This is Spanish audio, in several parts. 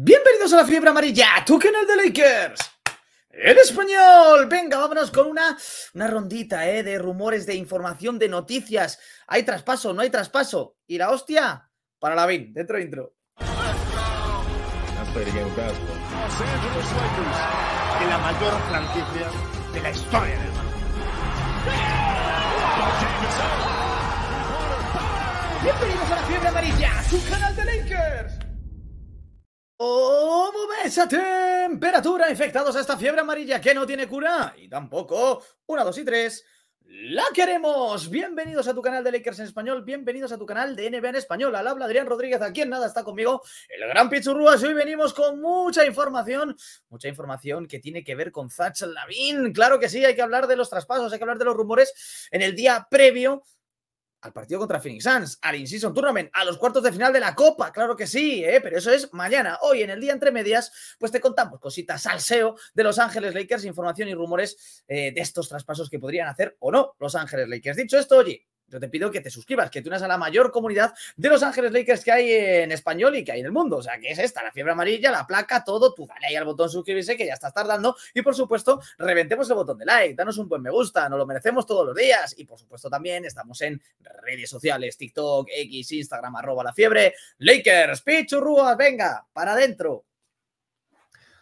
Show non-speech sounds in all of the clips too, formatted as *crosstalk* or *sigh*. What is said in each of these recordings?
Bienvenidos a la fiebre amarilla, tu canal de Lakers. En español, venga, vámonos con una, una rondita eh, de rumores, de información, de noticias. ¿Hay traspaso? ¿No hay traspaso? ¿Y la hostia? Para la BIN, dentro intro. de la Bienvenidos a la fiebre amarilla, tu canal de Lakers. ¡Oh, ves temperatura? Infectados a esta fiebre amarilla que no tiene cura y tampoco. Una, dos y tres. ¡La queremos! Bienvenidos a tu canal de Lakers en español, bienvenidos a tu canal de NBA en español. Al habla Adrián Rodríguez, aquí en nada está conmigo el gran Pichurrúas. Hoy venimos con mucha información, mucha información que tiene que ver con Zach Lavin. Claro que sí, hay que hablar de los traspasos, hay que hablar de los rumores en el día previo al partido contra Phoenix Suns, al in Tournament, a los cuartos de final de la Copa, claro que sí, ¿eh? pero eso es mañana. Hoy, en el día entre medias, pues te contamos cositas al SEO de Los Ángeles Lakers, información y rumores eh, de estos traspasos que podrían hacer o no Los Ángeles Lakers. Dicho esto, oye, yo te pido que te suscribas, que te unas a la mayor comunidad de Los Ángeles Lakers que hay en español y que hay en el mundo. O sea, que es esta, la fiebre amarilla, la placa, todo. Tú dale ahí al botón suscribirse que ya estás tardando. Y por supuesto, reventemos el botón de like, danos un buen me gusta, nos lo merecemos todos los días. Y por supuesto, también estamos en redes sociales: TikTok, X, Instagram, arroba la fiebre. Lakers, pichurruas, venga, para adentro.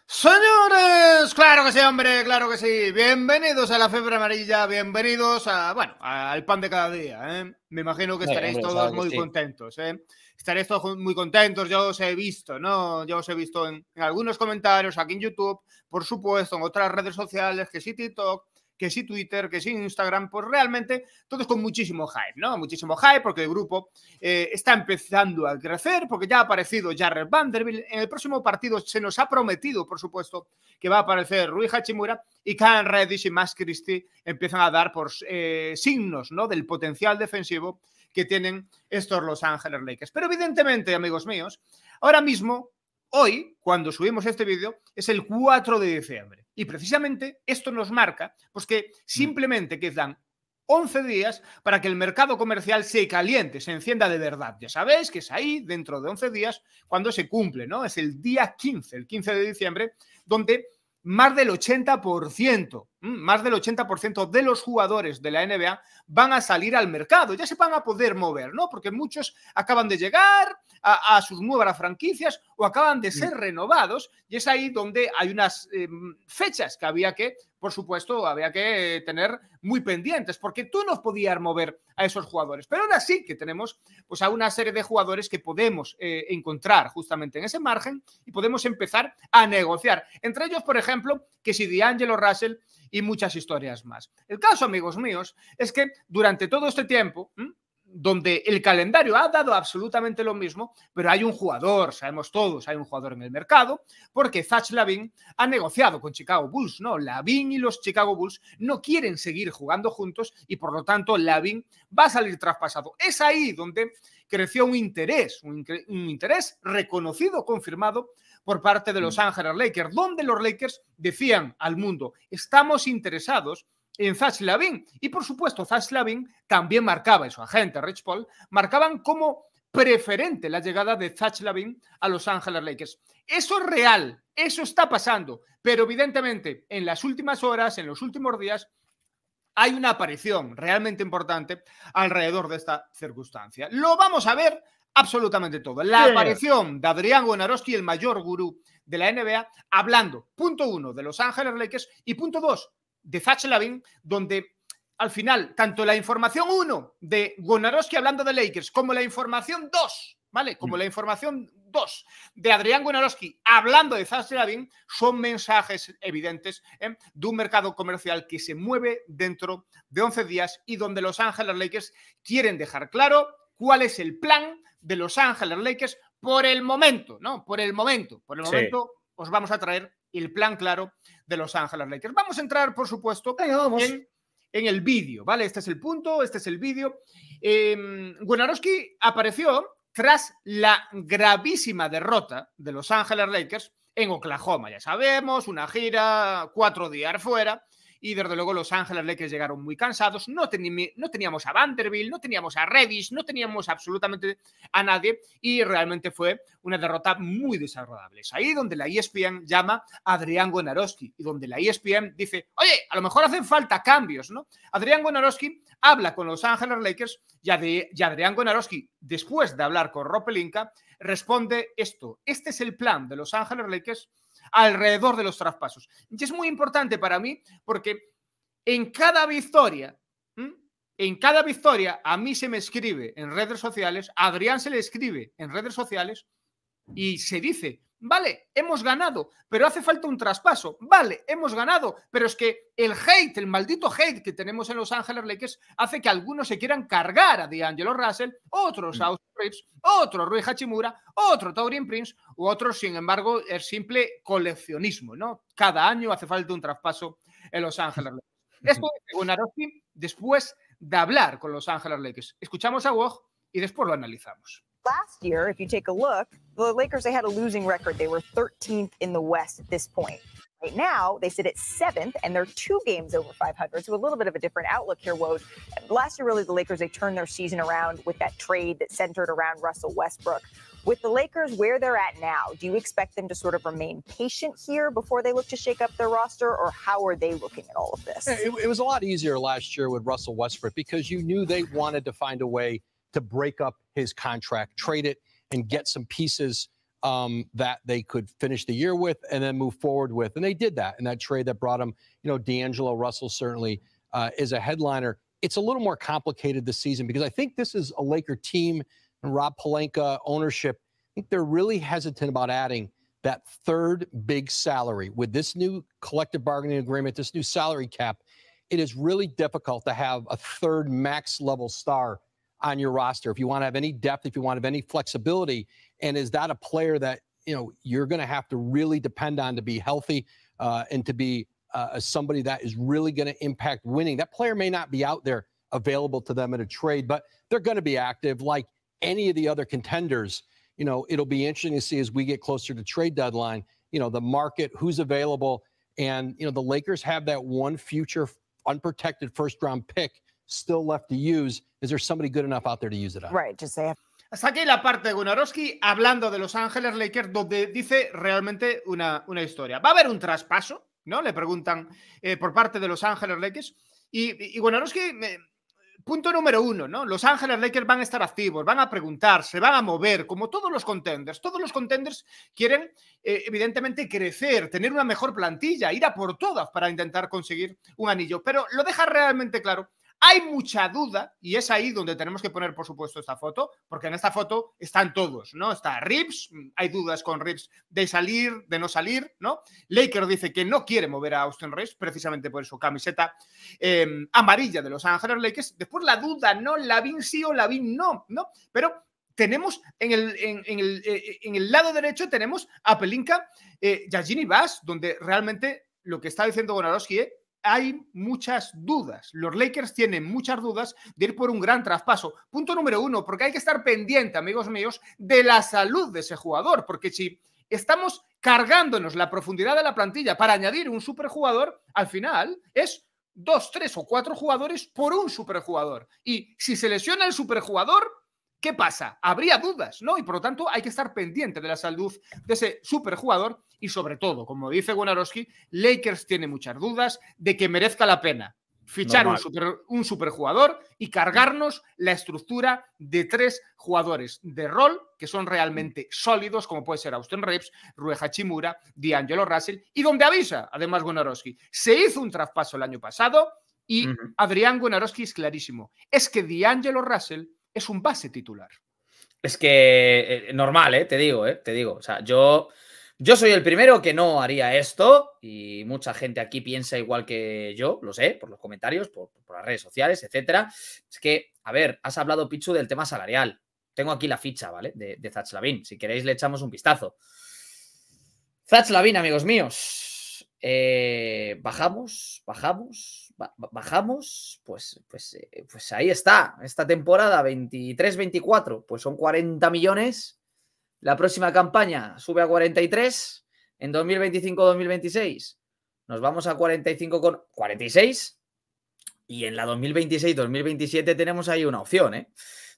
Señores, claro que sí, hombre, claro que sí. Bienvenidos a la Febre amarilla, bienvenidos a, bueno, al pan de cada día. ¿eh? Me imagino que estaréis todos muy contentos. ¿eh? Estaréis todos muy contentos, yo os he visto, ¿no? Yo os he visto en, en, algunos comentarios, aquí en YouTube, por supuesto, en otras redes sociales, que sí TikTok, que sí Twitter, que sí Instagram, pues realmente todos con muchísimo hype, ¿no? Muchísimo hype porque el grupo eh, está empezando a crecer, porque ya ha aparecido Jared Vanderbilt. En el próximo partido se nos ha prometido, por supuesto, que va a aparecer Rui Hachimura y Khan Reddish y Max Christie empiezan a dar por eh, signos, ¿no? Del potencial defensivo que tienen estos Los Ángeles Lakers. Pero evidentemente, amigos míos, ahora mismo, hoy, cuando subimos este vídeo, es el 4 de diciembre. Y precisamente esto nos marca, pues que mm. simplemente quedan 11 días para que el mercado comercial se caliente, se encienda de verdad. Ya sabéis que es ahí, dentro de 11 días, cuando se cumple, ¿no? Es el día 15, el 15 de diciembre, donde más del 80%, más del 80% de los jugadores de la NBA van a salir al mercado, ya se van a poder mover, ¿no? Porque muchos acaban de llegar a, sus nuevas franquicias o acaban de ser renovados y es ahí donde hay unas em, fechas que había que por supuesto, había que tener muy pendientes, porque tú no podías mover a esos jugadores. Pero ahora sí que tenemos pues, a una serie de jugadores que podemos eh, encontrar justamente en ese margen y podemos empezar a negociar. Entre ellos, por ejemplo, que si angelo Russell y muchas historias más. El caso, amigos míos, es que durante todo este tiempo, donde el calendario ha dado absolutamente lo mismo, pero hay un jugador, sabemos todos, hay un jugador en el mercado, porque Zach Lavin ha negociado con Chicago Bulls, ¿no? Lavin y los Chicago Bulls no quieren seguir jugando juntos y por lo tanto Lavin va a salir traspasado. Es ahí donde creció un interés, un, un interés reconocido, confirmado por parte de Los Ángeles mm. Lakers, donde los Lakers decían al mundo, estamos interesados en Zach Lavin. Y por supuesto, Zach Lavin también marcaba, y su agente Rich Paul, marcaban como preferente la llegada de Zach Lavin a Los Ángeles Lakers. Eso es real, eso está pasando, pero evidentemente en las últimas horas, en los últimos días, hay una aparición realmente importante alrededor de esta circunstancia. Lo vamos a ver absolutamente todo. La aparición de Adrián Wojnarowski, el mayor gurú de la NBA, hablando, punto uno, de Los Ángeles Lakers y punto dos, de Zach donde al final, tanto la información 1 de Gonarowski hablando de Lakers como la información 2, ¿vale? Como mm. la información 2 de Adrián Gonarowski hablando de Zach son mensajes evidentes ¿eh? de un mercado comercial que se mueve dentro de 11 días y donde Los Ángeles Lakers quieren dejar claro cuál es el plan de Los Ángeles Lakers por el momento, ¿no? Por el momento, por el momento os vamos a traer el plan claro de Los Angeles Lakers. Vamos a entrar, por supuesto, En, el vídeo, ¿vale? Este es el punto, este es el vídeo. Eh, apareció tras la gravísima derrota de Los Ángeles Lakers en Oklahoma, ya sabemos, una gira, cuatro días fuera, y desde luego los Ángeles Lakers llegaron muy cansados, no, no teníamos a Vanderbilt, no teníamos a Revis no teníamos absolutamente a nadie y realmente fue una derrota muy desagradable. Es ahí donde la ESPN llama a Adrián Gonarowski y donde la ESPN dice, oye, a lo mejor hacen falta cambios, ¿no? Adrián Gonarowski habla con los Ángeles Lakers y, Adrián Gonarowski, después de hablar con Ropelinka, responde esto, este es el plan de los Ángeles Lakers alrededor de los traspasos. Y es muy importante para mí porque en cada victoria, en cada victoria, a mí se me escribe en redes sociales, a Adrián se le escribe en redes sociales y se dice, Vale, hemos ganado, pero hace falta un traspaso. Vale, hemos ganado, pero es que el hate, el maldito hate que tenemos en Los Ángeles Lakers hace que algunos se quieran cargar a D'Angelo Russell, otros a mm. Austin Reeves, otro Rui Hachimura, otro Taurian Prince, u otros, sin embargo, es simple coleccionismo, ¿no? Cada año hace falta un traspaso en Los Ángeles Lakers. *laughs* Esto después de hablar con Los Ángeles Lakers. Escuchamos a Woj y después lo analizamos. last year, if you take a look, the Lakers they had a losing record. They were 13th in the West at this point. Right now, they sit at seventh, and they're two games over 500. So a little bit of a different outlook here, Woj. Last year, really, the Lakers they turned their season around with that trade that centered around Russell Westbrook. With the Lakers where they're at now, do you expect them to sort of remain patient here before they look to shake up their roster, or how are they looking at all of this? It, it was a lot easier last year with Russell Westbrook because you knew they wanted to find a way to break up his contract, trade it, and get some pieces um, that they could finish the year with and then move forward with. And they did that. And that trade that brought him, you know, D'Angelo Russell certainly uh, is a headliner. It's a little more complicated this season because I think this is a Laker team and Rob Palenka ownership. I think they're really hesitant about adding that third big salary. With this new collective bargaining agreement, this new salary cap, it is really difficult to have a third max level star on your roster. If you want to have any depth, if you want to have any flexibility, and is that a player that you know you're going to have to really depend on to be healthy uh, and to be uh, somebody that is really going to impact winning. That player may not be out there available to them in a trade, but they're going to be active like any of the other contenders. You know, it'll be interesting to see as we get closer to trade deadline. You know, the market, who's available, and you know the Lakers have that one future unprotected first round pick still left to use? Is there somebody good enough Hasta aquí la parte de Gonarowski hablando de Los Ángeles Lakers, donde dice realmente una, historia. Va a haber un traspaso, ¿no? Le preguntan eh, por parte de Los Ángeles Lakers. Y, y punto número uno, ¿no? Los Ángeles Lakers van a estar activos, van a preguntar, se van a mover, como todos los contenders. Todos los contenders quieren, eh, evidentemente, crecer, tener una mejor plantilla, ir a por todas para intentar conseguir un anillo. Pero lo deja realmente claro hay mucha duda, y es ahí donde tenemos que poner, por supuesto, esta foto, porque en esta foto están todos, ¿no? Está Rips, mm, hay dudas con Rips de salir, de no salir, ¿no? Laker dice que no quiere mover a Austin Reeves, precisamente por su camiseta em, amarilla de los Ángeles Lakers. Después la duda, ¿no? Lavin sí o Lavin no, ¿no? Pero tenemos eh, eh, en el, lado derecho tenemos a Pelinka, eh, Yajini Bass, donde realmente lo que está diciendo Gonaroski, es eh, hay muchas dudas. Los Lakers tienen muchas dudas de ir por un gran traspaso. Punto número uno, porque hay que estar pendiente, amigos míos, de la salud de ese jugador, porque si estamos cargándonos la profundidad de la plantilla para añadir un superjugador, al final es dos, tres o cuatro jugadores por un superjugador. Y si se lesiona el superjugador, ¿Qué pasa? Habría dudas, ¿no? Y por lo tanto hay que estar pendiente de la salud de ese superjugador y sobre todo, como dice Gonarowski, Lakers tiene muchas dudas de que merezca la pena fichar un, superjugador y cargarnos la estructura de tres jugadores de rol que son realmente sólidos, como puede ser Austin Rebs, Rueja Chimura, D'Angelo Russell y donde avisa, además, Gonarowski. Se hizo un traspaso el año pasado y Adrián Gonarowski es clarísimo. Es que D'Angelo Russell es un pase titular. Es que eh, normal, eh, te digo, ¿eh? te digo. O sea, yo, yo soy el primero que no haría esto y mucha gente aquí piensa igual que yo, lo sé, por los comentarios, por, las redes sociales, etcétera. Es que, a ver, has hablado, Pichu, del tema salarial. Tengo aquí la ficha, ¿vale? De, de Zach Si queréis, le echamos un vistazo. Zach lavín, amigos míos, eh, bajamos, bajamos, bajamos, pues, pues, eh, pues, ahí está, esta temporada 23-24, pues son 40 millones, la próxima campaña sube a 43, en 2025-2026 nos vamos a 45 con 46 y en la 2026-2027 tenemos ahí una opción, ¿eh?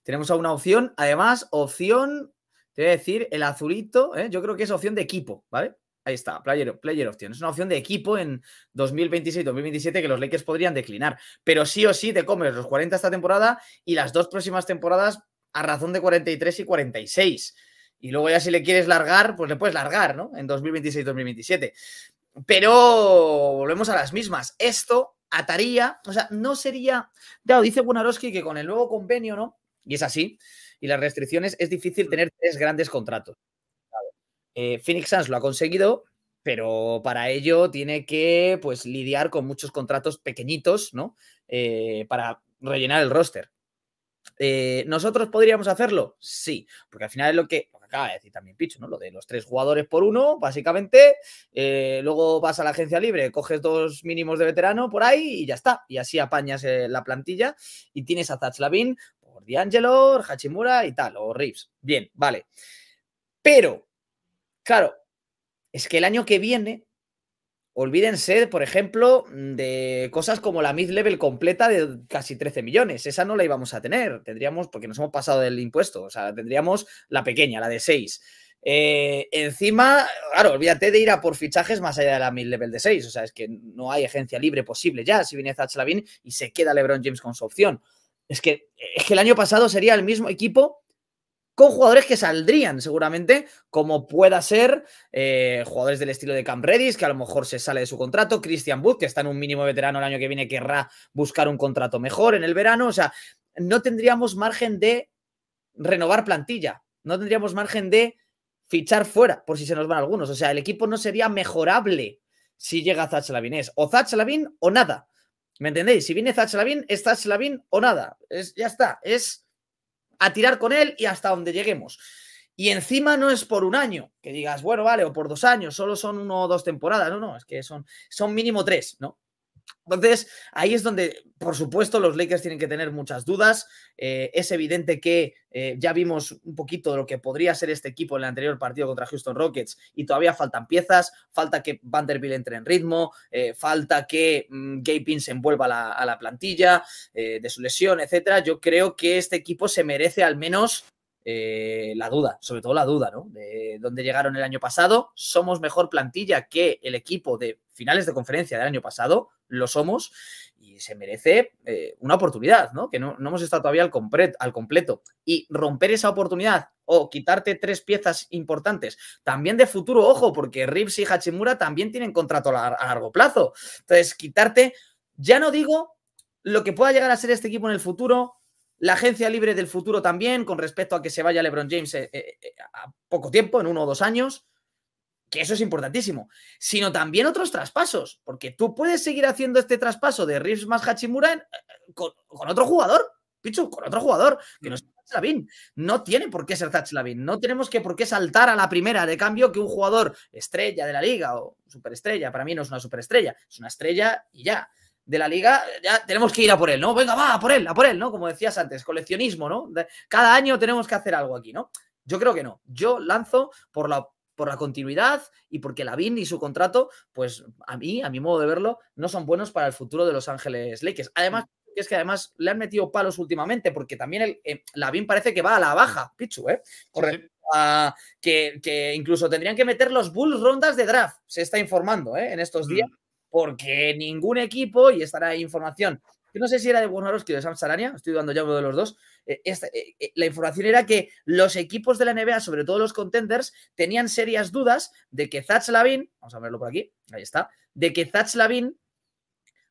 Tenemos una opción, además, opción, te voy a decir, el azulito, yo creo que es opción de equipo, ¿vale? Ahí está, player, player option. Es una opción de equipo en 2026-2027 que los Lakers podrían declinar. Pero sí o sí te comes los 40 esta temporada y las dos próximas temporadas a razón de 43 y 46. Y luego ya si le quieres largar, pues le puedes largar, ¿no? En 2026-2027. Pero volvemos a las mismas. Esto ataría, o sea, no sería... dice Bunarowski que con el nuevo convenio, ¿no? Y es así. Y las restricciones, es difícil mm. tener tres grandes contratos. Eh, Phoenix Suns lo ha conseguido, pero para ello tiene que pues, lidiar con muchos contratos pequeñitos, ¿no? Eh, para rellenar el roster. Eh, ¿Nosotros podríamos hacerlo? Sí, porque al final es lo que, acaba de decir también Picho, ¿no? Lo de los tres jugadores por uno, básicamente. luego vas a la agencia libre, coges dos mínimos de veterano por ahí y ya está. Y así apañas la plantilla y tienes a Zach Lavin por D'Angelo, Hachimura y tal, o Reeves. Bien, vale. Pero Claro, es que el año que viene, olvídense, por ejemplo, de cosas como la mid-level completa de casi 13 millones. Esa no la íbamos a tener. Tendríamos, porque nos hemos pasado del impuesto, o sea, tendríamos la pequeña, la de 6. Eh, encima, claro, olvídate de ir a por fichajes más allá de la mid-level de 6. O sea, es que no hay agencia libre posible ya si viene Zach Lavin y se queda LeBron James con su opción. Es que, es que el año pasado sería el mismo equipo con jugadores que saldrían seguramente, como pueda ser eh, jugadores del estilo de Cam Redis, que a lo mejor se sale de su contrato, Christian Wood, que está en un mínimo veterano el año que viene, querrá buscar un contrato mejor en el verano, o sea, no tendríamos margen de renovar plantilla, no tendríamos margen de fichar fuera, por si se nos van algunos, o sea, el equipo no sería mejorable si llega Zach Es o Zach Lavin o nada. ¿Me entendéis? Si viene Zach Lavin, es Zach Lavin o nada. Es, ya está. Es a tirar con él y hasta donde lleguemos. Y encima no es por un año, que digas, bueno, vale, o por dos años, solo son uno o dos temporadas, no, no, es que son, son mínimo tres, ¿no? Entonces, ahí es donde, por supuesto, los Lakers tienen que tener muchas dudas. Eh, es evidente que eh, ya vimos un poquito de lo que podría ser este equipo en el anterior partido contra Houston Rockets y todavía faltan piezas, falta que Vanderbilt entre en ritmo, eh, falta que mmm, Gapin se envuelva a la plantilla de su lesión, etcétera. Yo creo que este equipo se merece al menos eh, la duda, sobre todo la duda, ¿no? De dónde llegaron el año pasado. Somos mejor plantilla que el equipo de finales de conferencia del año pasado, lo somos, y se merece eh, una oportunidad, ¿no? Que no, hemos estado todavía al, al completo. Y romper esa oportunidad o quitarte tres piezas importantes, también de futuro, ojo, porque Rips y Hachimura también tienen contrato a largo plazo. Entonces, quitarte, ya no digo lo que pueda llegar a ser este equipo en el futuro, la agencia libre del futuro también, con respecto a que se vaya LeBron James eh, eh, eh, a poco tiempo, en uno o dos años, que eso es importantísimo, sino también otros traspasos, porque tú puedes seguir haciendo este traspaso de Riffs más Hachimura con, otro jugador, Pichu, con otro jugador, que no es mm. Zach No tiene por qué ser Zach no tenemos que por qué saltar a la primera de cambio que un jugador estrella de la liga o superestrella, para mí no es una superestrella, es una estrella y ya de la liga, ya tenemos que ir a por él, ¿no? Venga, va, a por él, a por él, ¿no? Como decías antes, coleccionismo, ¿no? Cada año tenemos que hacer algo aquí, ¿no? Yo creo que no. Yo lanzo por la por la continuidad y porque la Lavín y su contrato, pues a mí, a mi modo de verlo, no son buenos para el futuro de Los Ángeles Lakers. Además, es que además le han metido palos últimamente, porque también el, eh, parece que va a la baja, Pichu, ¿eh? Correcto. que, incluso tendrían que meter los Bulls rondas de draft, se está informando ¿eh? en estos mm. días porque ningún equipo, y estará información, que no sé si era de Wojnarowski o de Sam Sarania, estoy dando ya uno de los dos, eh, eh, eh, la información era que los equipos de la NBA, sobre todo los contenders, tenían serias dudas de que Zach Lavin, vamos a verlo por aquí, ahí está, de que Zach Lavin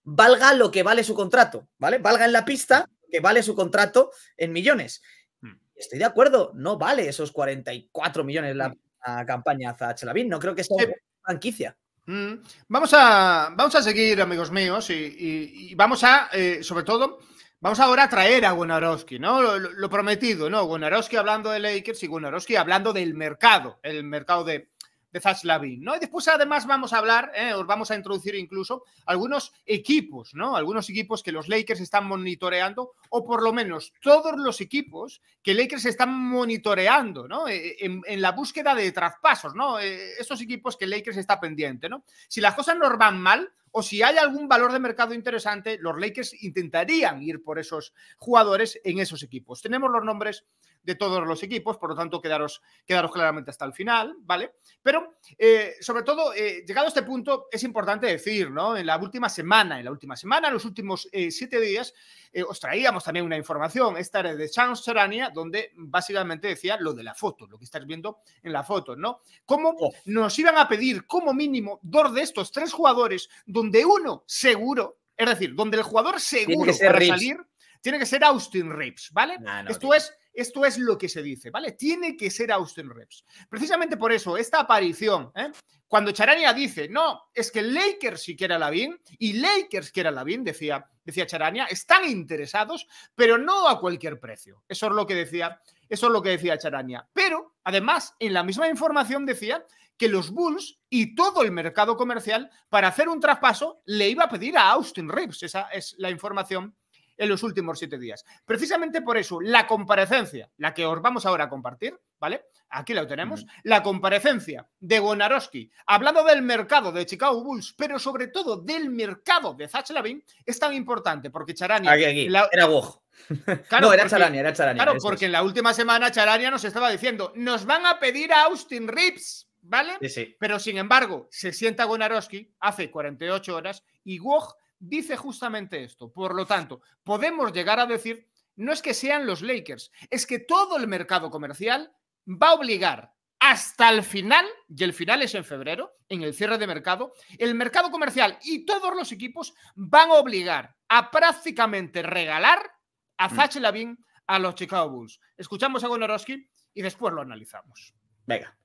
valga lo que vale su contrato, ¿vale? Valga en la pista que vale su contrato en millones. Hmm. Estoy de acuerdo, no vale esos 44 millones la, la hmm. campaña Zach Lavin, no creo que sea una franquicia. Mm. Vamos, a, vamos a seguir, amigos míos, y, vamos a, eh, sobre todo, vamos ahora a traer a Gunnarowski, ¿no? Lo, prometido, ¿no? Gunnarowski hablando de Lakers y Gunnarowski hablando del mercado, el mercado de, de Zach Lavin, ¿no? Y después además vamos a hablar, ¿eh? os vamos a introducir incluso algunos equipos, ¿no? Algunos equipos que los Lakers están monitoreando, o por lo menos todos los equipos que Lakers están monitoreando, ¿no? Eh, eh, en, la búsqueda de traspasos, ¿no? Esos equipos que Lakers está pendiente, ¿no? Si las cosas nos van mal, o si hay algún valor de mercado interesante, los Lakers intentarían ir por esos jugadores en esos equipos. Tenemos los nombres de todos los equipos, por lo tanto, quedaros, quedaros claramente hasta el final, ¿vale? Pero, eh, sobre todo, eh, llegado a este punto, es importante decir, ¿no? En la última semana, en la última semana, en los últimos eh, siete días, os traíamos también una información, esta era de Chance Serania, donde básicamente decía lo de la foto, lo que estáis viendo en la foto, ¿no? Cómo oh. nos iban a pedir como mínimo dos de estos tres jugadores, donde uno seguro, es decir, donde el jugador seguro para salir tiene que ser Austin Reeves, ¿vale? Esto es esto es lo que se dice, ¿vale? Tiene que ser Austin Reps. Precisamente por eso, esta aparición, ¿eh? cuando Charania dice, no, es que Lakers si quiere Lavín y Lakers quiere la Lavín, decía, decía Charania, están interesados, pero no a cualquier precio. Eso es lo que decía, eso es lo que decía Charania. Pero, además, en la misma información decía que los Bulls y todo el mercado comercial, para hacer un traspaso, le iba a pedir a Austin Reeves. Esa es la información en los últimos siete días. Precisamente por eso, la comparecencia, la que os vamos ahora a compartir, ¿vale? Aquí la tenemos, la comparecencia de Gonarowski, hablando del mercado de Chicago Bulls, pero sobre todo del mercado de Zach Lavin, es tan importante porque Charania... Era *laughs* no, era Charania, era Charania. Claro, porque en la última semana Charania nos estaba diciendo, nos van a pedir a Austin Reeves. ¿Vale? Sí, Pero sin embargo, se sienta Gonarowski hace 48 horas y Wog dice justamente esto. Por lo tanto, podemos llegar a decir, no es que sean los Lakers, es que todo el mercado comercial va a obligar hasta el final, y el final es en febrero, en el cierre de mercado, el mercado comercial y todos los equipos van a obligar a prácticamente regalar a mm. Zach Lavin a los Chicago Bulls. Escuchamos a Gonorowski y después lo analizamos. Venga.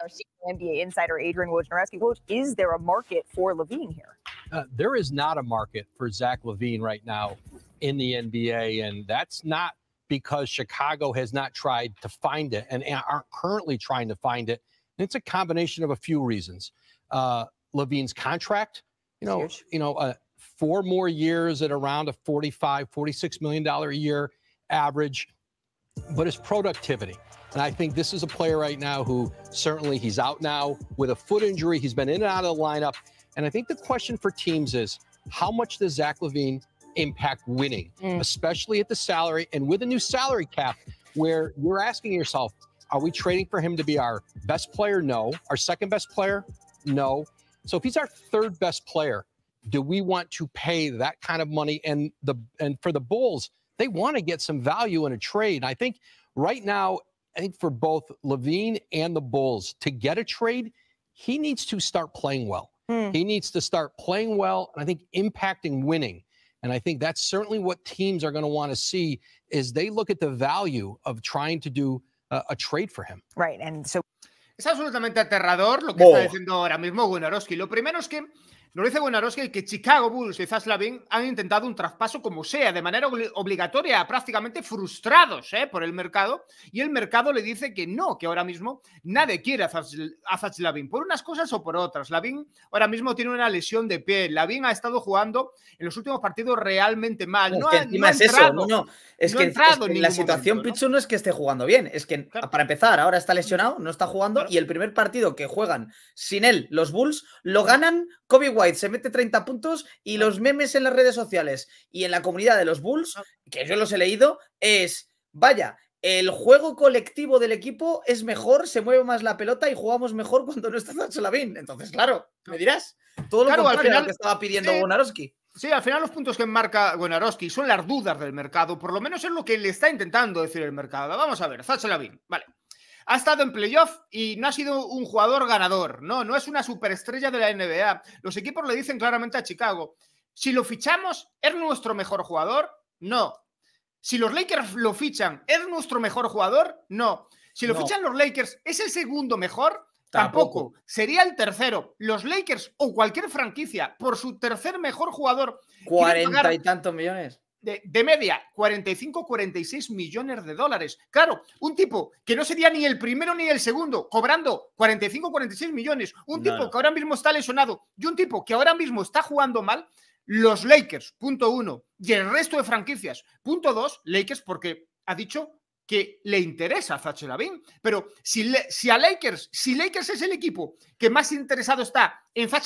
our senior NBA insider Adrian Wojnarowski. Coach, is there a market for Levine here? Uh, there is not a market for Zach Levine right now in the NBA, and that's not because Chicago has not tried to find it and aren't currently trying to find it. And it's a combination of a few reasons. Uh, Levine's contract, you know, you know, uh, four more years at around a 45, 46 million dollar a year average, but his productivity. And I think this is a player right now who certainly he's out now with a foot injury. He's been in and out of the lineup. And I think the question for teams is how much does Zach Levine impact winning, mm. especially at the salary and with a new salary cap where you're asking yourself, are we trading for him to be our best player? No. Our second best player? No. So if he's our third best player, do we want to pay that kind of money? And the and for the Bulls, they want to get some value in a trade. I think right now I think for both Levine and the Bulls to get a trade, he needs to start playing well. Hmm. He needs to start playing well, and I think impacting winning. And I think that's certainly what teams are going to want to see is they look at the value of trying to do a, a trade for him. Right, and so. Es absolutamente aterrador lo que oh. está diciendo ahora mismo Gunarowski. Lo primero es que Nos dice Buenarowski que Chicago Bulls y Zaslavin han intentado un traspaso como sea, de manera obligatoria, prácticamente frustrados ¿eh? por el mercado, y el mercado le dice que no, que ahora mismo nadie quiere a Zaslavin, por unas cosas o por otras. Lavin ahora mismo tiene una lesión de pie, Lavin ha estado jugando en los últimos partidos realmente mal. No, es ha, eso, no, es que, la situación, Pichu, ¿no? es que esté jugando bien, es que para empezar, ahora está lesionado, no está jugando, y el primer partido que juegan sin él los Bulls lo ganan Kobe White se mete 30 puntos y los memes en las redes sociales y en la comunidad de los Bulls, que yo los he leído, es, vaya, el juego colectivo del equipo es mejor, se mueve más la pelota y jugamos mejor cuando no está Nacho Entonces, claro, me dirás, todo lo claro, al final, que estaba pidiendo sí. Sí, al final los puntos que marca Gonarowski son las dudas del mercado, por lo menos es lo que le está intentando decir el mercado. Vamos a ver, Zacho vale ha estado en playoff y no ha sido un jugador ganador, no, no es una superestrella de la NBA. Los equipos le dicen claramente a Chicago, si lo fichamos, ¿es nuestro mejor jugador? No. Si los Lakers lo fichan, ¿es nuestro mejor jugador? No. Si lo fichan los Lakers, ¿es el segundo mejor? Tampoco. Tampoco. Sería el tercero. Los Lakers o cualquier franquicia, por su tercer mejor jugador. Cuarenta y tantos millones de, media 45-46 millones de dólares. Claro, un tipo que no sería ni el primero ni el segundo, cobrando 45-46 millones, un tipo que ahora mismo está lesionado y un tipo que ahora mismo está jugando mal, los Lakers, punto uno, y el resto de franquicias, punto dos, Lakers porque ha dicho que le interesa a Zach Lavin, pero si, si a Lakers, si Lakers es el equipo que más interesado está en Zach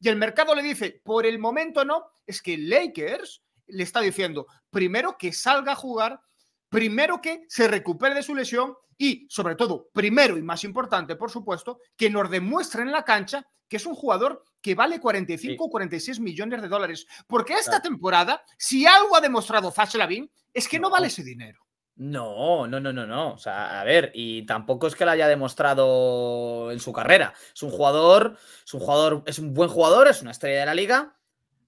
y el mercado le dice por el momento no, es que Lakers le está diciendo, primero que salga a jugar, primero que se recupere de su lesión y, sobre todo, primero y más importante, por supuesto, que nos demuestre en la cancha que es un jugador que vale 45 o 46 millones de dólares. Porque esta temporada, si algo ha demostrado Lavin, es que no. vale ese dinero. No, no, no, no, no. O sea, a ver, y tampoco es que lo haya demostrado en su carrera. Es un jugador, es un jugador, es un buen jugador, es una estrella de la liga,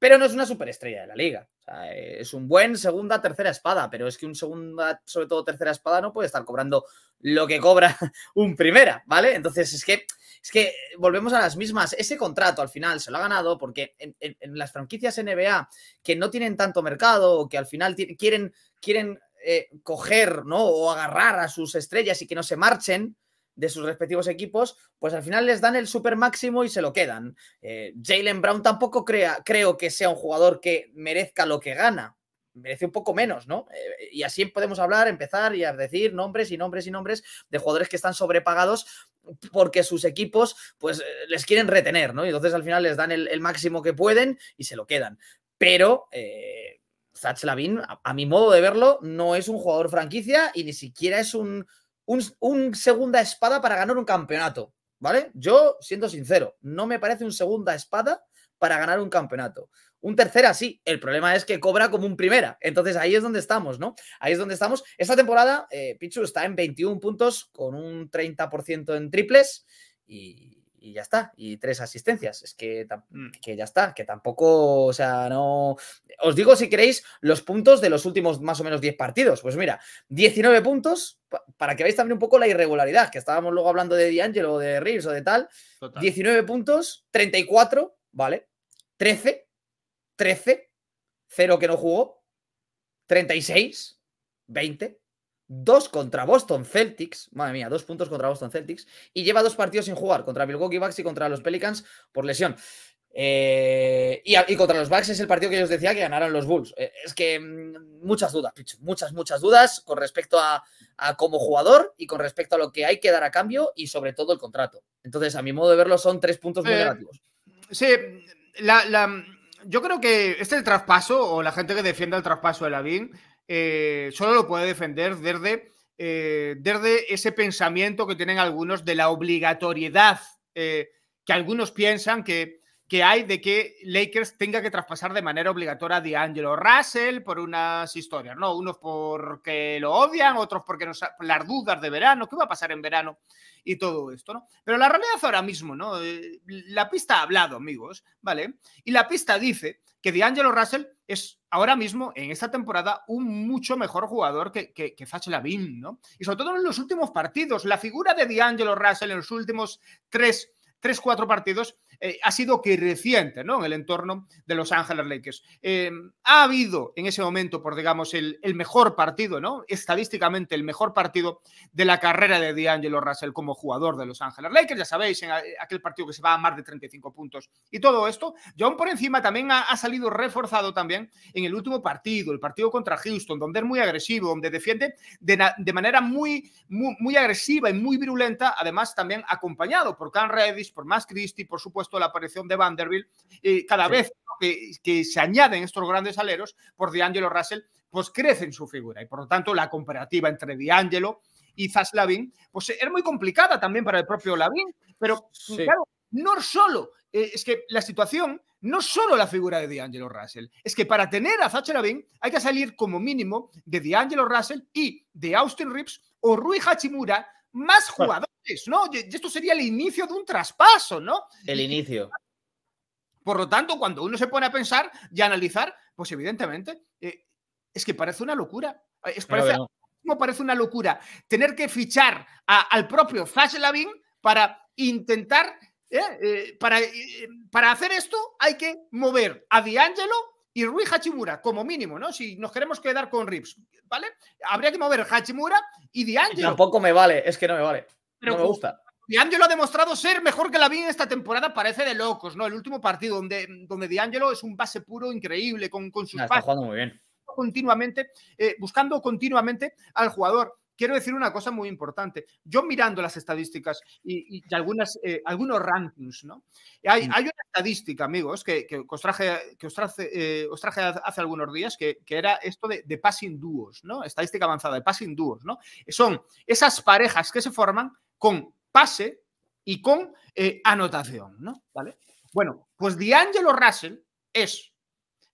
pero no es una superestrella de la liga. es un buen segunda, tercera espada, pero es que un segunda, sobre todo tercera espada, no puede estar cobrando lo que cobra *laughs* un primera, ¿vale? Entonces es que, es que volvemos a las mismas. Ese contrato al final se lo ha ganado porque en, las franquicias NBA que no tienen tanto mercado o que al final quieren, quieren eh, coger ¿no? o agarrar a sus estrellas y que no se marchen, de sus respectivos equipos, pues al final les dan el super máximo y se lo quedan. Eh, Jalen Brown tampoco creo que sea un jugador que merezca lo que gana. Merece un poco menos, ¿no? Eh, y así podemos hablar, empezar y decir nombres y nombres y nombres de jugadores que están sobrepagados porque sus equipos, pues, eh, les quieren retener, ¿no? Y entonces al final les dan el, máximo que pueden y se lo quedan. Pero. Zach Lavin, a mi modo de verlo, no es un jugador franquicia y ni siquiera es un un, segunda espada para ganar un campeonato, ¿vale? Yo, siendo sincero, no me parece un segunda espada para ganar un campeonato. Un tercera sí, el problema es que cobra como un primera. Entonces ahí es donde estamos, ¿no? Ahí es donde estamos. Esta temporada, eh, Pichu está en 21 puntos con un 30% en triples y, y ya está. Y tres asistencias. Es que, mm. que, ya está, que tampoco, o sea, no. Os digo si queréis los puntos de los últimos más o menos 10 partidos. Pues mira, 19 puntos, para que veáis también un poco la irregularidad, que estábamos luego hablando de D'Angelo, de Reeves o de tal. 19 puntos, 34, ¿vale? 13, 13, 0 que no jugó, 36, 20, dos contra Boston Celtics, madre mía, dos puntos contra Boston Celtics, y lleva dos partidos sin jugar contra Milwaukee Bucks y contra los Pelicans por lesión. Eh, y, contra los Bucks es el partido que yo os decía que ganaron los Bulls. Eh, es que mm, muchas dudas, muchas, muchas dudas con respecto a, a, como jugador y con respecto a lo que hay que dar a cambio y sobre todo el contrato. Entonces, a mi modo de verlo, son tres puntos muy eh, negativos. Sí, yo creo que este traspaso o la gente que defiende el traspaso de Lavín eh, solo lo puede defender desde, eh, ese pensamiento que tienen algunos de la obligatoriedad, eh, que algunos piensan que que hay de que Lakers tenga que traspasar de manera obligatoria a D'Angelo Russell por unas historias, ¿no? Unos porque lo odian, otros porque las dudas de verano, qué va a pasar en verano y todo esto, ¿no? Pero la realidad ahora mismo, ¿no? Eh, la pista ha hablado, amigos, ¿vale? Y la pista dice que D'Angelo Russell es ahora mismo, en esta temporada, un mucho mejor jugador que, que, ¿no? Y sobre todo en los últimos partidos. La figura de D'Angelo Russell en los últimos tres, tres, cuatro partidos eh, ha sido que reciente ¿no? en el entorno de Los Ángeles Lakers. Eh, ha habido en ese momento, por digamos, el, mejor partido, ¿no? estadísticamente el mejor partido de la carrera de D'Angelo Russell como jugador de Los Ángeles Lakers, ya sabéis, en aquel partido que se va a más de 35 puntos y todo esto, John por encima también ha, salido reforzado también en el último partido, el partido contra Houston, donde es muy agresivo, donde defiende de, manera muy, muy, agresiva y muy virulenta, además también acompañado por Can Redis, por Max Christie, por supuesto, la aparición de Vanderbilt, y cada vez que, se añaden estos grandes aleros, por pues D'Angelo Russell, pues crece en su figura. Y por lo tanto, la comparativa entre D'Angelo y Zaslavin, pues es muy complicada también para el propio Lavín. Pero claro, no solo, eh, es que la situación, no solo la figura de D'Angelo Russell, es que para tener a Lavín hay que salir como mínimo de D'Angelo Russell y de Austin Rips o Rui Hachimura, más jugador ¿no? Esto sería el inicio de un traspaso, ¿no? El inicio. Por lo tanto, cuando uno se pone a pensar y analizar, pues evidentemente eh, es que parece una locura. Eh, es, parece, no, parece una locura tener que fichar al propio Zach para intentar, eh, para, para hacer esto hay que mover a D'Angelo y Rui Hachimura, como mínimo, ¿no? Si nos queremos quedar con Rips, ¿vale? Habría que mover Hachimura y D'Angelo. Tampoco me vale, es que no me vale no me gusta. D'Angelo ha demostrado ser mejor que la vida en esta temporada, parece de locos, ¿no? El último partido donde, donde Angelo es un base puro increíble con, con sus Está jugando muy bien. Continuamente, eh, buscando continuamente al jugador. Quiero decir una cosa muy importante. Yo mirando las estadísticas y, y algunas, eh, algunos rankings, ¿no? Hay, mm. hay, una estadística, amigos, que, que os traje, que os eh, hace algunos días, que, era esto de, de passing duos, ¿no? Estadística avanzada, de passing duos, ¿no? Son esas parejas que se forman con pase y con eh, anotación, ¿no? ¿Vale? Bueno, pues D'Angelo Russell es,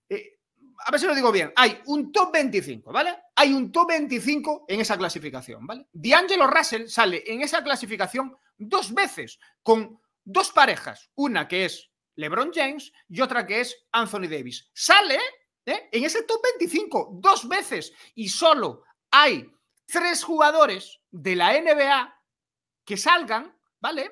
eh, a ver si lo digo bien, hay un top 25, ¿vale? Hay un top 25 en esa clasificación, ¿vale? D'Angelo Russell sale en esa clasificación dos veces con dos parejas, una que es LeBron James y otra que es Anthony Davis. Sale ¿eh? en ese top 25 dos veces y solo hay tres jugadores de la NBA que salgan, ¿vale?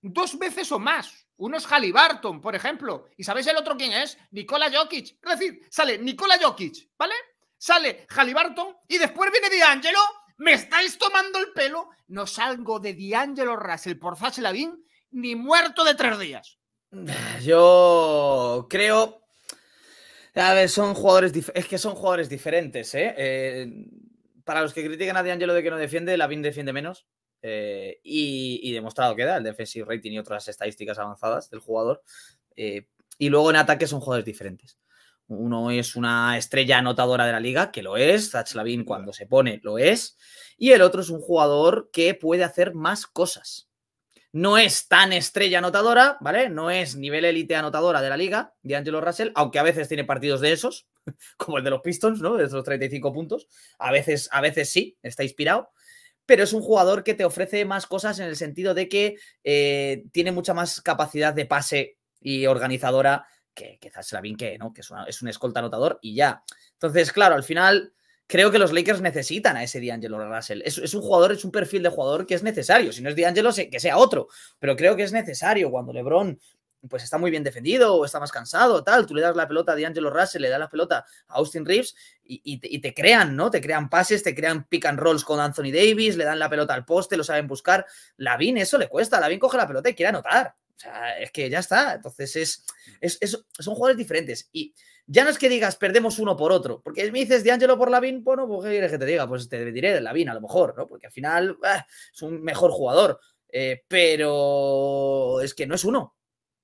Dos veces o más. Uno es Halliburton, por ejemplo. ¿Y sabéis el otro quién es? Nikola Jokic. Es decir, sale Nikola Jokic, ¿vale? Sale Halliburton y después viene D'Angelo. ¿Me estáis tomando el pelo? No salgo de D'Angelo Russell por Zach Lavin ni muerto de tres días. Yo creo. A ver, son jugadores. Es que son jugadores diferentes, ¿eh? ¿eh? Para los que critican a D'Angelo de que no defiende, Lavín defiende menos. Eh, y, demostrado que da el defensive rating y otras estadísticas avanzadas del jugador. Eh, y luego en ataque son jugadores diferentes. Uno es una estrella anotadora de la liga, que lo es, Zach cuando se pone lo es, y el otro es un jugador que puede hacer más cosas. No es tan estrella anotadora, ¿vale? No es nivel élite anotadora de la liga de Angelo Russell, aunque a veces tiene partidos de esos, *laughs* como el de los Pistons, ¿no? De esos 35 puntos. A veces, a veces sí, está inspirado pero es un jugador que te ofrece más cosas en el sentido de que eh, tiene mucha más capacidad de pase y organizadora que quizás que no, que es, un escolta anotador y ya. Entonces, claro, al final creo que los Lakers necesitan a ese D'Angelo Russell. Es, es, un jugador, es un perfil de jugador que es necesario. Si no es D'Angelo, que sea otro, pero creo que es necesario cuando LeBron pues está muy bien defendido o está más cansado, tal. Tú le das la pelota a D'Angelo Russell, le das la pelota a Austin Reeves y, te, crean, ¿no? Te crean pases, te crean pick and rolls con Anthony Davis, le dan la pelota al poste, lo saben buscar. Lavin, eso le cuesta. Lavín coge la pelota y quiere anotar. O sea, es que ya está. Entonces es, es, son jugadores diferentes. Y ya no es que digas perdemos uno por otro, porque me dices de Angelo por Lavin, bueno, pues qué quieres que te diga, pues te diré de Lavin a lo mejor, ¿no? Porque al final ah, es un mejor jugador. Eh, pero es que no es uno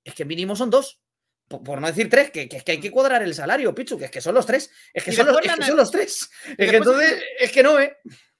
es que mínimo son dos. Por, no decir tres, que, que, es que hay que cuadrar el salario, Pichu, que es que son los tres. Es que, son los, tres. Es que entonces, es que no, ¿eh?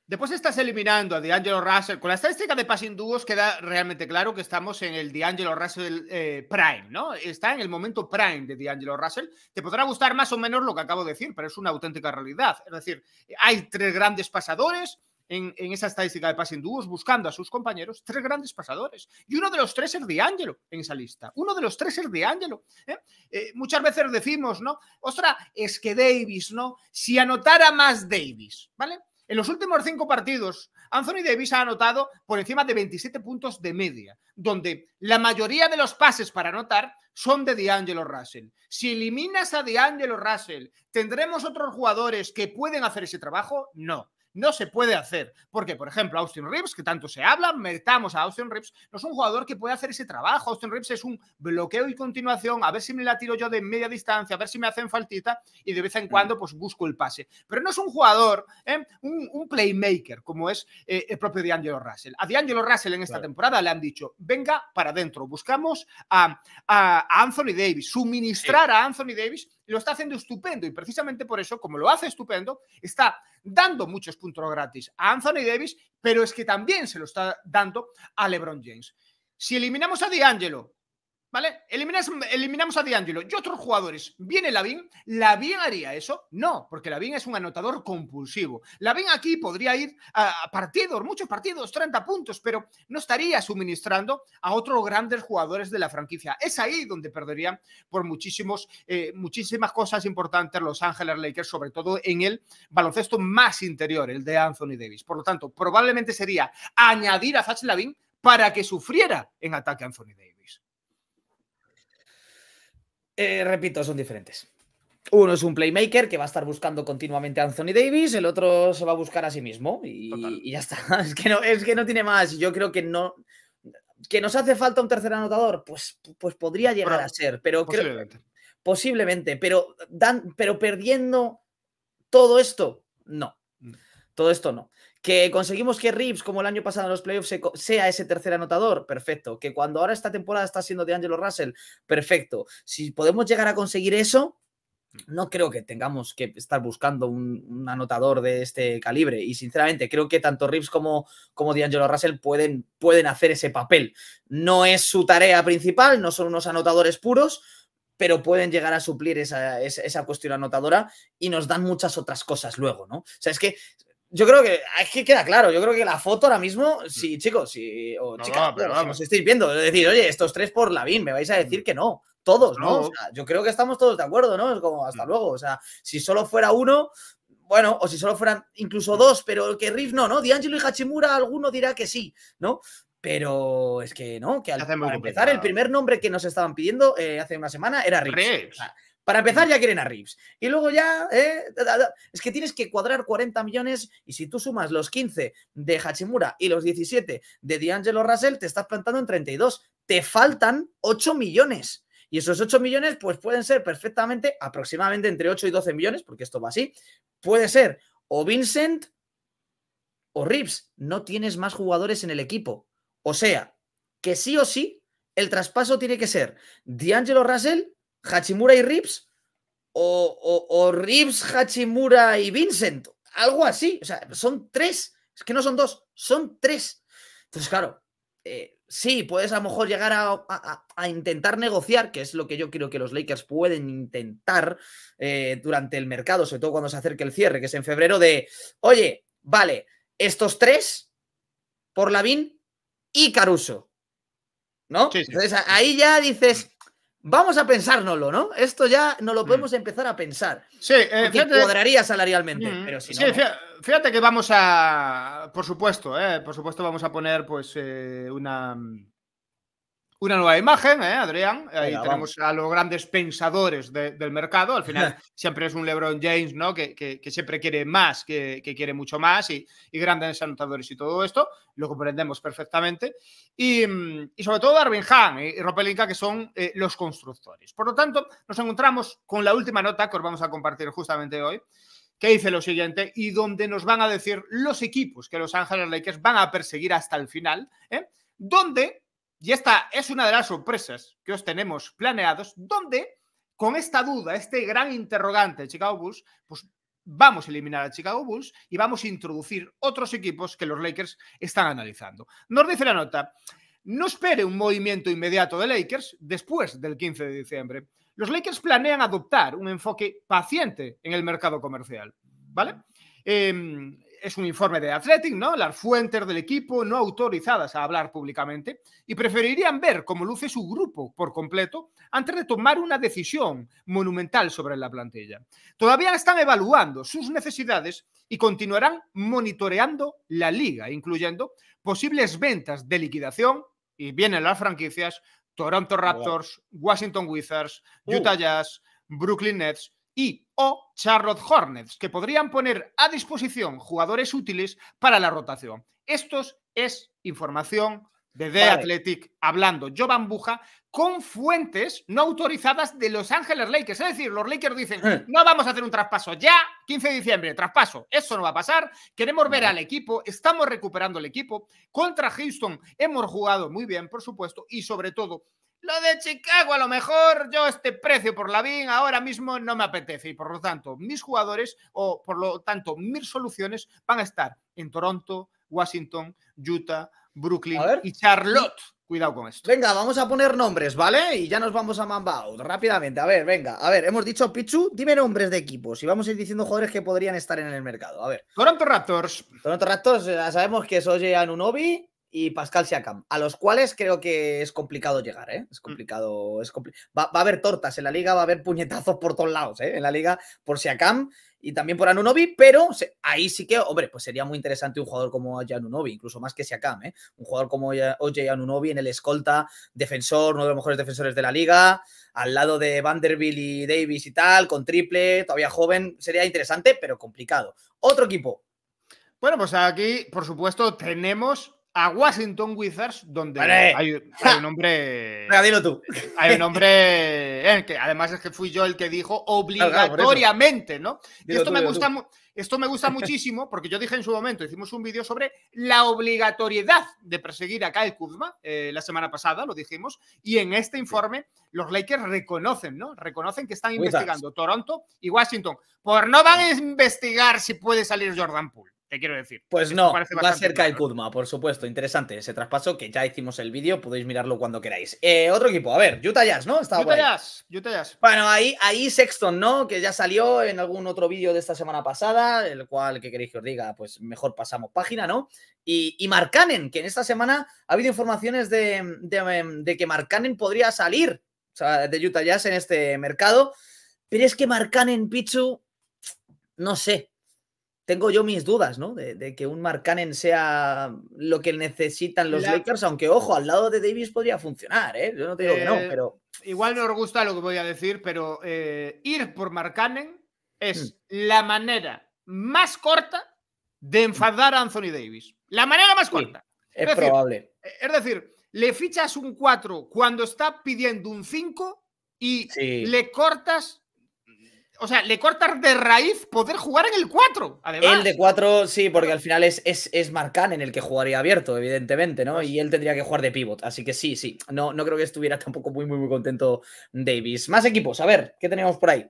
Después estás eliminando a D'Angelo Russell. Con la estadística de passing dúos queda realmente claro que estamos en el D'Angelo Russell eh, prime, ¿no? Está en el momento prime de D'Angelo Russell. Te podrá gustar más o menos lo que acabo de decir, pero es una auténtica realidad. Es decir, hay tres grandes pasadores, en, esa estadística de en dúos, buscando a sus compañeros, tres grandes pasadores. Y uno de los tres es de en esa lista. Uno de los tres es de ¿eh? Eh, muchas veces decimos, ¿no? Ostras, es que Davis, ¿no? Si anotara más Davis, ¿vale? En los últimos cinco partidos, Anthony Davis ha anotado por encima de 27 puntos de media, donde la mayoría de los pases para anotar son de D'Angelo Russell. Si eliminas a D'Angelo Russell, ¿tendremos otros jugadores que pueden hacer ese trabajo? No no se puede hacer. Porque, por ejemplo, Austin Reeves, que tanto se habla, metamos a Austin Reeves, no es un jugador que puede hacer ese trabajo. Austin Reeves es un bloqueo y continuación, a ver si me la tiro yo de media distancia, a ver si me hacen faltita y de vez en mm. cuando pues busco el pase. Pero no es un jugador, ¿eh? un, playmaker como es eh, el propio D'Angelo Russell. A D'Angelo Russell en esta temporada le han dicho, venga para adentro, buscamos a, Anthony Davis, suministrar a Anthony Davis lo está haciendo estupendo y precisamente por eso, como lo hace estupendo, está dando muchos puntos gratis a Anthony Davis, pero es que también se lo está dando a LeBron James. Si eliminamos a D'Angelo, ¿Vale? Eliminamos, eliminamos a D'Angelo y otros jugadores. ¿Viene Lavín? ¿Lavín haría eso? No, porque Lavín es un anotador compulsivo. Lavín aquí podría ir a, partidos, muchos partidos, 30 puntos, pero no estaría suministrando a otros grandes jugadores de la franquicia. Es ahí donde perderían por muchísimos, eh, muchísimas cosas importantes los Ángeles Lakers, sobre todo en el baloncesto más interior, el de Anthony Davis. Por lo tanto, probablemente sería añadir a Zach Lavín para que sufriera en ataque a Anthony Davis. Eh, repito, son diferentes. Uno es un playmaker que va a estar buscando continuamente a Anthony Davis, el otro se va a buscar a sí mismo y, ya está. *laughs* Es que, no, es que no tiene más. Yo creo que no. ¿Que nos hace falta un tercer anotador? Pues, pues podría llegar a ser, pero posiblemente. Posiblemente, pero, dan, pero perdiendo todo esto, no. Mm. Todo esto no. Que conseguimos que Reeves, como el año pasado en los playoffs, sea ese tercer anotador, perfecto. Que cuando ahora esta temporada está siendo de Angelo Russell, perfecto. Si podemos llegar a conseguir eso, mm. no creo que tengamos que estar buscando un, anotador de este calibre. Y sinceramente, creo que tanto Reeves como, como D'Angelo Russell pueden, pueden hacer ese papel. No es su tarea principal, no son unos anotadores puros, pero pueden llegar a suplir esa, esa cuestión anotadora y nos dan muchas otras cosas luego, ¿no? O sea, es que yo creo que es que queda claro. Yo creo que la foto ahora mismo, mm. sí, chicos, sí, o no, chicas, pero si estáis viendo, es decir, oye, estos tres por Lavín, me vais a decir mm. que no. Todos, ¿no? yo creo que estamos todos de acuerdo, ¿no? Es como hasta mm. luego. O sea, si solo fuera uno, bueno, o si solo fueran incluso dos, pero que Riff no, ¿no? Angelo y Hachimura, alguno dirá que sí, ¿no? Pero es que no, que al empezar, el primer nombre que nos estaban pidiendo eh, hace una semana era Riff. Para empezar ya quieren a Reeves. Y luego ya, eh, es que tienes que cuadrar 40 millones y si tú sumas los 15 de Hachimura y los 17 de D'Angelo Russell, te estás plantando en 32. Te faltan 8 millones. Y esos 8 millones, pues pueden ser perfectamente, aproximadamente entre 8 y 12 millones, porque esto va así. Puede ser o Vincent o Reeves. No tienes más jugadores en el equipo. O sea, que sí o sí, el traspaso tiene que ser D'Angelo Russell Hachimura y Rips o, o, Hachimura y Vincent. Algo así. O sea, son tres. Es que no son dos, son tres. Entonces, claro, eh, sí, puedes a lo mejor llegar a, intentar negociar, que es lo que yo creo que los Lakers pueden intentar eh, durante el mercado, sobre todo cuando se acerque el cierre, que es en febrero, de, oye, vale, estos tres por Lavín y Caruso. ¿No? Entonces ahí ya dices, Vamos a pensárnoslo, ¿no? Esto ya no lo mm. podemos empezar a pensar. Sí, eh, fíjate, salarialmente, mm. pero si no, sí, Fíjate que vamos a, por supuesto, eh, por supuesto vamos a poner pues eh, una, mm, una nueva imagen, ¿eh? Adrián? Ahí tenemos a los grandes pensadores del mercado. Al final *laughs* siempre es un LeBron James, ¿no? Que, que, siempre quiere más, que, quiere mucho más y, grandes anotadores y todo esto. Lo comprendemos perfectamente. Y, mm, sobre todo Darwin Han y Ropelinka, que son eh, los constructores. Por lo tanto, nos encontramos con la última nota que os vamos a compartir justamente hoy que dice lo siguiente y donde nos van a decir los equipos que Los Ángeles Lakers van a perseguir hasta el final, ¿eh? Y esta es una de las sorpresas que os tenemos planeados, donde con esta duda, este gran interrogante de Chicago Bulls, pues vamos a eliminar a Chicago Bulls y vamos a introducir otros equipos que los Lakers están analizando. Nos dice la nota, no espere un movimiento inmediato de Lakers después del 15 de diciembre. Los Lakers planean adoptar un enfoque paciente en el mercado comercial, ¿vale? Em, es un informe de Athletic, ¿no? Las fuentes del equipo no autorizadas a hablar públicamente y preferirían ver cómo luce su grupo por completo antes de tomar una decisión monumental sobre la plantilla. Todavía están evaluando sus necesidades y continuarán monitoreando la liga, incluyendo posibles ventas de liquidación y vienen las franquicias Toronto Raptors, Washington Wizards, uh. Utah Jazz, Brooklyn Nets, y o Charlotte Hornets, que podrían poner a disposición jugadores útiles para la rotación. Esto es información de The Athletic hablando Jovan Buja con fuentes no autorizadas de Los Ángeles Lakers. Es decir, los Lakers dicen, eh. no vamos a hacer un traspaso ya, 15 de diciembre, traspaso, eso no va a pasar, queremos ver al equipo, estamos recuperando el equipo, contra Houston hemos jugado muy bien, por supuesto, y sobre todo lo de Chicago, a lo mejor yo este precio por la BIN ahora mismo no me apetece y por lo tanto mis jugadores o por lo tanto mis soluciones van a estar en Toronto, Washington, Utah, Brooklyn y Charlotte. Cuidado con esto. Venga, vamos a poner nombres, ¿vale? Y ya nos vamos a out rápidamente. A ver, venga. A ver, hemos dicho Pichu, dime nombres de equipos y vamos a ir diciendo jugadores que podrían estar en el mercado. A ver. Toronto Raptors. Toronto Raptors, ya sabemos que es Oye Anunobi y Pascal Siakam, a los cuales creo que es complicado llegar, ¿eh? Es mm. complicado, es va, a haber tortas en la liga, va a haber puñetazos por todos lados, ¿eh? En la liga por Siakam y también por Anunobi, pero ahí sí que, hombre, pues sería muy interesante un jugador como Anunobi, incluso más que Siakam, ¿eh? Un jugador como Oye Anunobi en el escolta, defensor, uno de los mejores defensores de la liga, al lado de Vanderbilt y Davis y tal, con triple, todavía joven, sería interesante, pero complicado. Otro equipo. Bueno, pues aquí, por supuesto, tenemos a Washington Wizards, donde hay, un hombre. *laughs* dilo tú. Hay un hombre. Eh, que además es que fui yo el que dijo obligatoriamente, ¿no? Y esto, me gusta, esto me gusta muchísimo, porque yo dije en su momento, hicimos un vídeo sobre la obligatoriedad de perseguir a Kyle Kuzma eh, la semana pasada, lo dijimos, y en este informe los Lakers reconocen, ¿no? Reconocen que están investigando Toronto y Washington. Por no van a investigar si puede salir Jordan Poole. Te quiero decir. Pues no, va a ser Kyle por supuesto. Interesante ese traspaso que ya hicimos el vídeo, podéis mirarlo cuando queráis. Eh, otro equipo, a ver, Utah Jazz, ¿no? Estaba Utah Jazz, Utah Jazz. Bueno, ahí, ahí Sexton, ¿no? Que ya salió en algún otro vídeo de esta semana pasada, el cual, que queréis que os diga? Pues mejor pasamos página, ¿no? Y, y Marcanen, que en esta semana ha habido informaciones de, de, que Marcanen podría salir de Utah Jazz en este mercado. Pero es que Markanen Pichu, no sé, tengo yo mis dudas, ¿no? De, que un Cannon sea lo que necesitan los Lakers, aunque ojo, al lado de Davis podría funcionar, ¿eh? Yo no te digo que no, eh, pero. Igual no os gusta lo que voy a decir, pero eh, ir por Cannon es mm. la manera más corta de enfadar a Anthony Davis. La manera más corta. es, probable. es decir, le fichas un 4 cuando está pidiendo un 5 y le cortas o sea, le cortas de raíz poder jugar en el 4, además. El de 4, sí, porque al final es, es, es Marcán en el que jugaría abierto, evidentemente, ¿no? Pues y él tendría que jugar de pivot, así que sí, sí. No, no creo que estuviera tampoco muy, muy, muy contento Davis. Más equipos, a ver, ¿qué tenemos por ahí?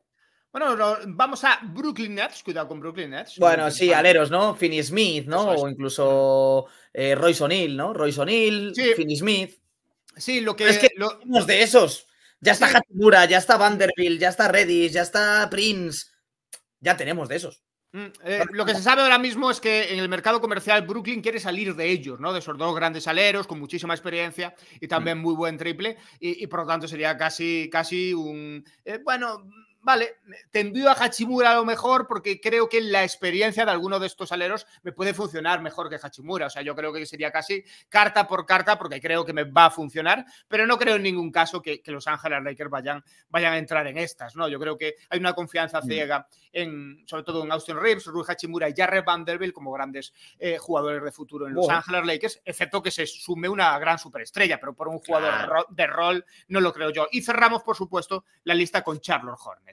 Bueno, vamos a Brooklyn Nets, cuidado con Brooklyn Nets. Bueno, sí, aleros, ¿no? Finney Smith, ¿no? O incluso eh, Royce O'Neill, ¿no? Royce O'Neill, Smith. Sí, lo que... Es que de esos. Ya está Hatimura, ya está Vanderbilt, ya está Redis, ya está Prince. Ya tenemos de esos. Mm, eh, lo que se sabe ahora mismo es que en el mercado comercial Brooklyn quiere salir de ellos, ¿no? De esos dos grandes aleros con muchísima experiencia y también mm. muy buen triple y, por lo tanto sería casi, casi un, eh, bueno, vale, te envío a Hachimura a lo mejor porque creo que la experiencia de alguno de estos aleros me puede funcionar mejor que Hachimura. O sea, yo creo que sería casi carta por carta porque creo que me va a funcionar, pero no creo en ningún caso que, los Ángeles Lakers vayan, vayan a entrar en estas, ¿no? Yo creo que hay una confianza mm. ciega en, sobre todo en Austin Reeves, Rui Hachimura y Jared Vanderbilt como grandes eh, jugadores de futuro en los Ángeles Lakers, excepto que se sume una gran superestrella, pero por un jugador de rol no lo creo yo. Y cerramos, por supuesto, la lista con Charlotte Hornet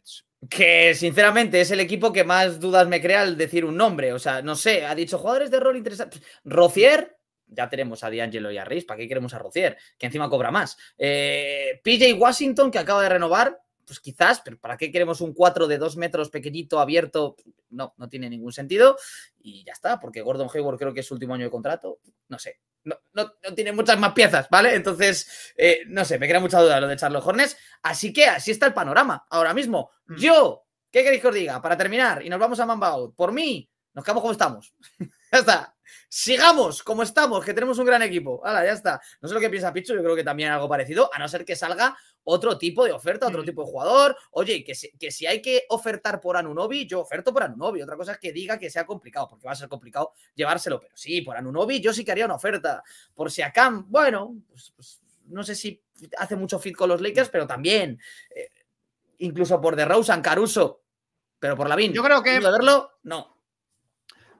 que sinceramente es el equipo que más dudas me crea al decir un nombre. O sea, no sé, ha dicho jugadores de rol interesantes. Rocier, ya tenemos a D'Angelo y a Riz, ¿para qué queremos a Rocier? Que encima cobra más. Eh, PJ Washington, que acaba de renovar, pues quizás, pero ¿para qué queremos un 4 de 2 metros pequeñito, abierto? No, no tiene ningún sentido. Y ya está, porque Gordon Hayward creo que es su último año de contrato. No sé, no, tiene muchas más piezas, ¿vale? Entonces, eh, no sé, me queda mucha duda lo de Charles Hornes Así que así está el panorama ahora mismo. Mm. Yo, ¿qué queréis que os diga? Para terminar, y nos vamos a Mambao. Por mí, nos quedamos como estamos. *laughs* ya está. Sigamos como estamos, que tenemos un gran equipo. Hala, ya está. No sé lo que piensa Pichu, yo creo que también algo parecido, a no ser que salga otro tipo de oferta, otro mm. tipo de jugador. Oye, que si, que si hay que ofertar por Anunobi, yo oferto por Anunobi. Otra cosa es que diga que sea complicado, porque va a ser complicado llevárselo. Pero sí, por Anunobi yo sí que haría una oferta. Por si acá, bueno, pues, pues no sé si hace mucho fit con los Lakers, mm. pero también. Eh, incluso por DeRozan, Caruso, pero por Lavín. Yo creo que. No.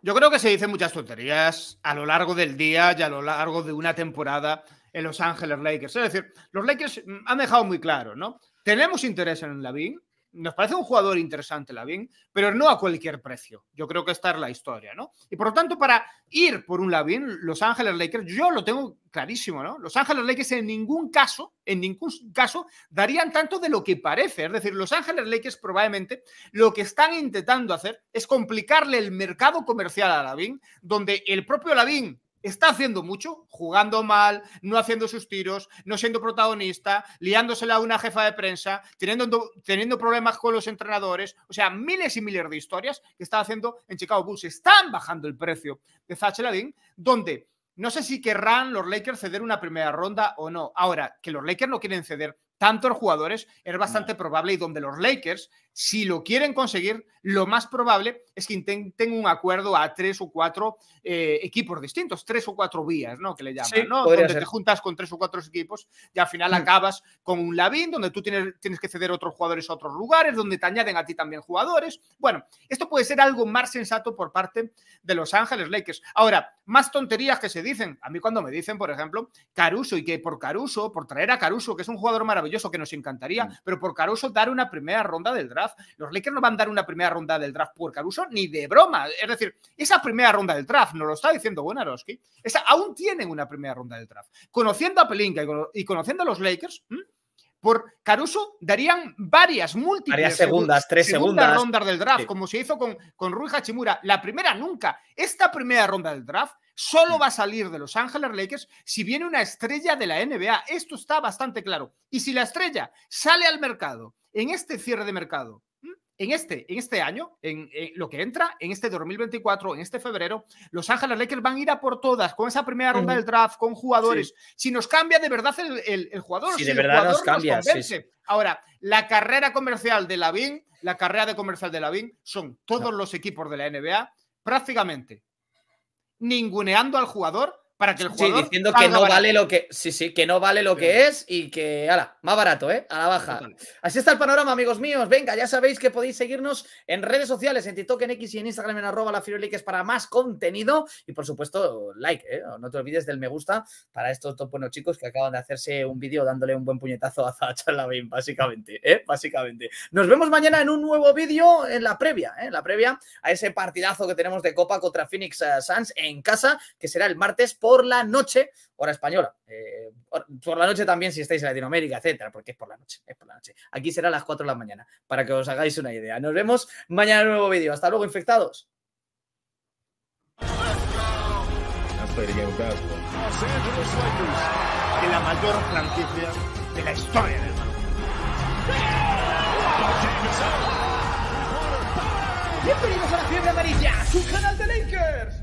Yo creo que se dicen muchas tonterías a lo largo del día y a lo largo de una temporada en Los Ángeles Lakers. Es decir, los Lakers mm, han dejado muy claro, ¿no? Tenemos interés en Lavín, nos parece un jugador interesante Lavín, pero no a cualquier precio. Yo creo que esta es la historia, ¿no? Y por lo tanto, para ir por un Lavín, Los Ángeles Lakers, yo lo tengo clarísimo, ¿no? Los Ángeles Lakers en ningún caso, en ningún caso, darían tanto de lo que parece. Es decir, Los Ángeles Lakers probablemente lo que están intentando hacer es complicarle el mercado comercial a Lavín, donde el propio Lavín está haciendo mucho, jugando mal, no haciendo sus tiros, no siendo protagonista, liándosela a una jefa de prensa, teniendo, teniendo problemas con los entrenadores, o sea, miles y miles de historias que está haciendo en Chicago Bulls. Están bajando el precio de Zach donde no sé si querrán los Lakers ceder una primera ronda o no. Ahora, que los Lakers no quieren ceder tantos jugadores, es bastante probable y donde los Lakers, si lo quieren conseguir, lo más probable es que intenten un acuerdo a tres o cuatro eh, equipos distintos, tres o cuatro vías, ¿no? Que le llaman, ¿no? Donde te juntas con tres o cuatro equipos y al final acabas con un labín donde tú tienes, tienes que ceder otros jugadores a otros lugares, donde te añaden a ti también jugadores. Bueno, esto puede ser algo más sensato por parte de Los Ángeles Lakers. Ahora, más tonterías que se dicen. A mí cuando me dicen, por ejemplo, Caruso y que por Caruso, por traer a Caruso, que es un jugador maravilloso, eso que nos encantaría, mm. pero por Caruso dar una primera ronda del draft. Los Lakers no van a dar una primera ronda del draft por Caruso ni de broma. Es decir, esa primera ronda del draft, nos lo está diciendo Buenaroski, esa aún tienen una primera ronda del draft. Conociendo a Pelinka y, y conociendo a los Lakers, por Caruso darían varias, múltiples. Varias segundas, tres segundas. rondas del draft, como se hizo con, con Rui Hachimura. La primera nunca. Esta primera ronda del draft solo va a salir de Los Ángeles Lakers si viene una estrella de la NBA. Esto está bastante claro. Y si la estrella sale al mercado en este cierre de mercado, en este, en este año, en, lo que entra, en este 2024, en este febrero, Los Ángeles Lakers van a ir a por todas, con esa primera ronda del draft, con jugadores. Si nos cambia de verdad el, jugador, si, de verdad nos cambia. Ahora, la carrera comercial de Lavín, la carrera de comercial de Lavín, son todos los equipos de la NBA, prácticamente ninguneando al jugador para que el Sí, diciendo que no vale lo que. Sí, sí, que no vale lo que es y que. Ala, más barato, ¿eh? A la baja. Así está el panorama, amigos míos. Venga, ya sabéis que podéis seguirnos en redes sociales, en TikTok, en X y en Instagram, en arroba la es para más contenido. Y por supuesto, like, ¿eh? No te olvides del me gusta para estos dos buenos chicos que acaban de hacerse un vídeo dándole un buen puñetazo a zachar básicamente, ¿eh? Básicamente. Nos vemos mañana en un nuevo vídeo en la previa, ¿eh? En la previa a ese partidazo que tenemos de Copa contra Phoenix eh, Suns en casa, que será el martes por por la noche, hora española. Eh, por la noche también si estáis en Latinoamérica, etcétera, porque es por la noche, es por la noche. Aquí será a las 4 de la mañana, para que os hagáis una idea. Nos vemos mañana en un nuevo vídeo. Hasta luego, infectados. Bienvenidos a la fiebre amarilla, su canal de Lakers.